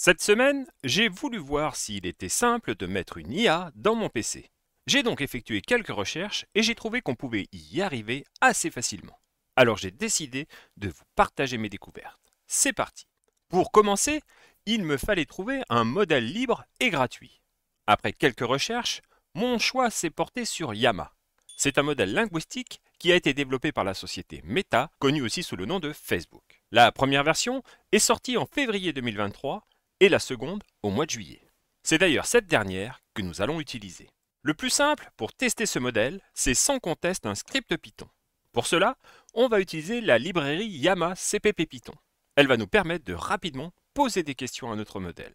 Cette semaine, j'ai voulu voir s'il était simple de mettre une IA dans mon PC. J'ai donc effectué quelques recherches et j'ai trouvé qu'on pouvait y arriver assez facilement. Alors j'ai décidé de vous partager mes découvertes. C'est parti Pour commencer, il me fallait trouver un modèle libre et gratuit. Après quelques recherches, mon choix s'est porté sur Yama. C'est un modèle linguistique qui a été développé par la société Meta, connue aussi sous le nom de Facebook. La première version est sortie en février 2023 et la seconde au mois de juillet. C'est d'ailleurs cette dernière que nous allons utiliser. Le plus simple pour tester ce modèle, c'est sans conteste un script Python. Pour cela, on va utiliser la librairie Yama CPP Python. Elle va nous permettre de rapidement poser des questions à notre modèle.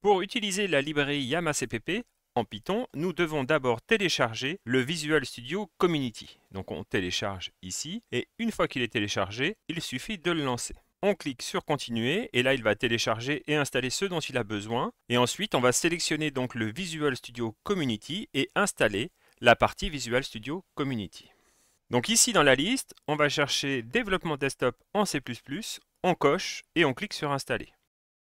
Pour utiliser la librairie Yama CPP, en Python, nous devons d'abord télécharger le Visual Studio Community. Donc on télécharge ici, et une fois qu'il est téléchargé, il suffit de le lancer on clique sur continuer et là il va télécharger et installer ce dont il a besoin et ensuite on va sélectionner donc le Visual Studio Community et installer la partie Visual Studio Community. Donc ici dans la liste, on va chercher développement desktop en C++, on coche et on clique sur installer.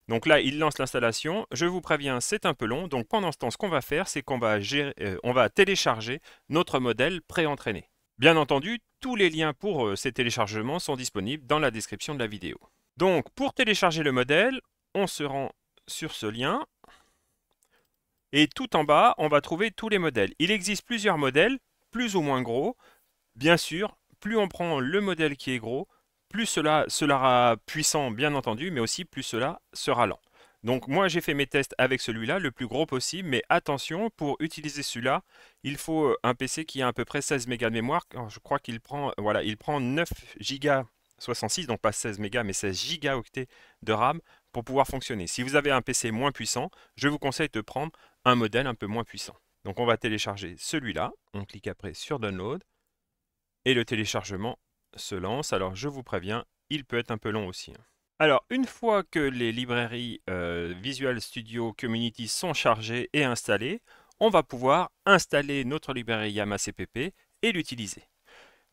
Donc là, il lance l'installation. Je vous préviens, c'est un peu long. Donc pendant ce temps, ce qu'on va faire, c'est qu'on va, euh, on va télécharger notre modèle pré-entraîné. Bien entendu, tous les liens pour euh, ces téléchargements sont disponibles dans la description de la vidéo. Donc, pour télécharger le modèle, on se rend sur ce lien. Et tout en bas, on va trouver tous les modèles. Il existe plusieurs modèles, plus ou moins gros. Bien sûr, plus on prend le modèle qui est gros, plus cela sera puissant, bien entendu, mais aussi plus cela sera lent. Donc moi j'ai fait mes tests avec celui-là, le plus gros possible, mais attention, pour utiliser celui-là, il faut euh, un PC qui a à peu près 16 mégas de mémoire. Je crois qu'il prend, euh, voilà, il prend 9 gigas 66, donc pas 16 mégas, mais 16 gigaoctets de RAM pour pouvoir fonctionner. Si vous avez un PC moins puissant, je vous conseille de prendre un modèle un peu moins puissant. Donc on va télécharger celui-là, on clique après sur Download, et le téléchargement se lance. Alors je vous préviens, il peut être un peu long aussi. Hein. Alors, une fois que les librairies euh, Visual Studio Community sont chargées et installées, on va pouvoir installer notre librairie CPP et l'utiliser.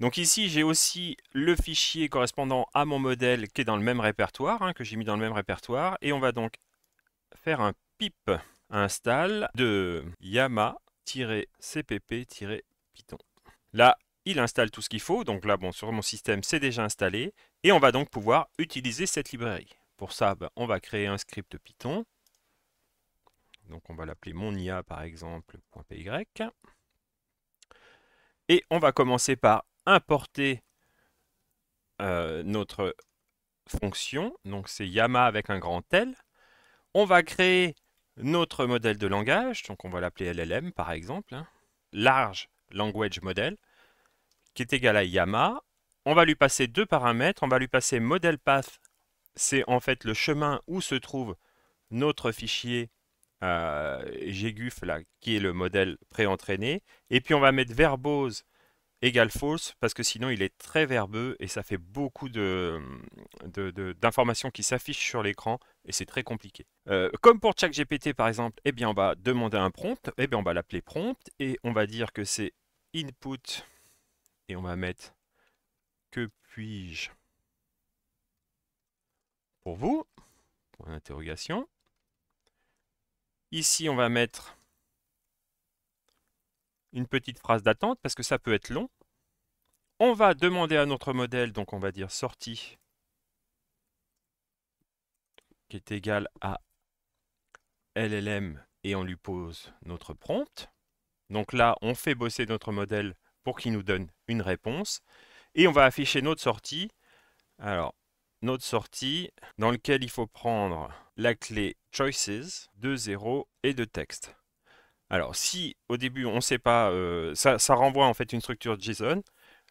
Donc ici, j'ai aussi le fichier correspondant à mon modèle qui est dans le même répertoire, hein, que j'ai mis dans le même répertoire, et on va donc faire un pip install de yama-cpp-python. Là, il installe tout ce qu'il faut. Donc là, bon, sur mon système, c'est déjà installé. Et on va donc pouvoir utiliser cette librairie. Pour ça, ben, on va créer un script Python. Donc on va l'appeler mon IA par exemple, .py. Et on va commencer par importer euh, notre fonction. Donc c'est Yama avec un grand L. On va créer notre modèle de langage. Donc on va l'appeler LLM par exemple. Hein. Large Language Model qui est égal à Yama. On va lui passer deux paramètres. On va lui passer model path, c'est en fait le chemin où se trouve notre fichier euh, GGUF, qui est le modèle pré-entraîné. Et puis on va mettre verbose égale false, parce que sinon il est très verbeux et ça fait beaucoup d'informations qui s'affichent sur l'écran et c'est très compliqué. Euh, comme pour GPT par exemple, eh bien on va demander un prompt, eh bien on va l'appeler prompt et on va dire que c'est input et on va mettre que puis-je pour vous Point d'interrogation. Ici, on va mettre une petite phrase d'attente parce que ça peut être long. On va demander à notre modèle, donc on va dire sortie, qui est égal à LLM et on lui pose notre prompt. Donc là, on fait bosser notre modèle pour qu'il nous donne une réponse. Et on va afficher notre sortie. Alors, notre sortie dans lequel il faut prendre la clé choices de 0 et de texte. Alors, si au début on ne sait pas, euh, ça, renvoie en fait une structure JSON.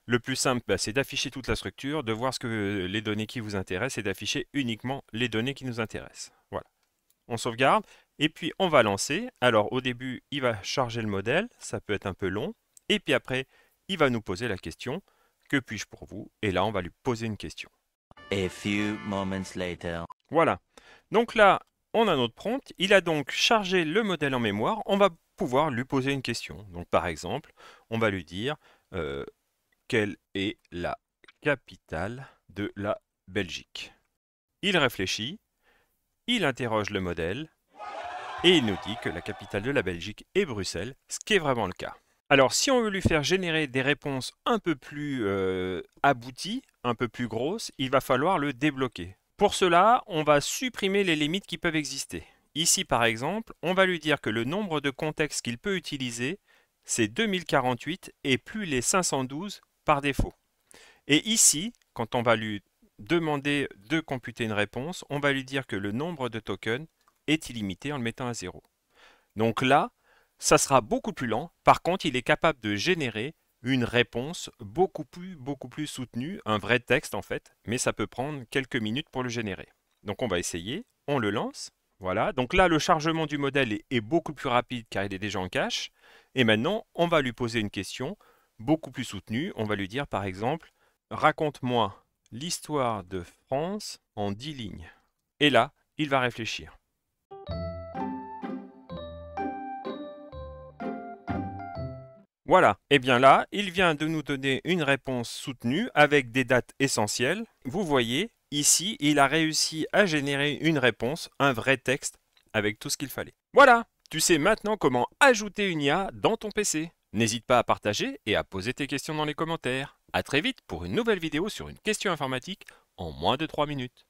Le plus simple, bah, c'est d'afficher toute la structure, de voir ce que euh, les données qui vous intéressent et d'afficher uniquement les données qui nous intéressent. Voilà. On sauvegarde et puis on va lancer. Alors au début, il va charger le modèle, ça peut être un peu long. Et puis après, il va nous poser la question Que puis-je pour vous Et là, on va lui poser une question. moments later. Voilà. Donc là, on a notre prompt. Il a donc chargé le modèle en mémoire. On va pouvoir lui poser une question. Donc par exemple, on va lui dire euh, quelle est la capitale de la Belgique. Il réfléchit, il interroge le modèle et il nous dit que la capitale de la Belgique est Bruxelles, ce qui est vraiment le cas. Alors, si on veut lui faire générer des réponses un peu plus abouties, un peu plus grosses, il va falloir le débloquer. Pour cela, on va supprimer les limites qui peuvent exister. Ici, par exemple, on va lui dire que le nombre de contextes qu'il peut utiliser, c'est 2048 et plus les 512 par défaut. Et ici, quand on va lui demander de computer une réponse, on va lui dire que le nombre de tokens est illimité en le mettant à zéro. Donc là, ça sera beaucoup plus lent. Par contre, il est capable de générer une réponse beaucoup plus, beaucoup plus soutenue, un vrai texte en fait, mais ça peut prendre quelques minutes pour le générer. Donc on va essayer, on le lance. Voilà, donc là le chargement du modèle est, beaucoup plus rapide car il est déjà en cache. Et maintenant, on va lui poser une question beaucoup plus soutenue. On va lui dire par exemple, raconte-moi l'histoire de France en 10 lignes. Et là, il va réfléchir. Voilà, et eh bien là, il vient de nous donner une réponse soutenue avec des dates essentielles. Vous voyez, ici, il a réussi à générer une réponse, un vrai texte, avec tout ce qu'il fallait. Voilà, tu sais maintenant comment ajouter une IA dans ton PC. N'hésite pas à partager et à poser tes questions dans les commentaires. A très vite pour une nouvelle vidéo sur une question informatique en moins de 3 minutes.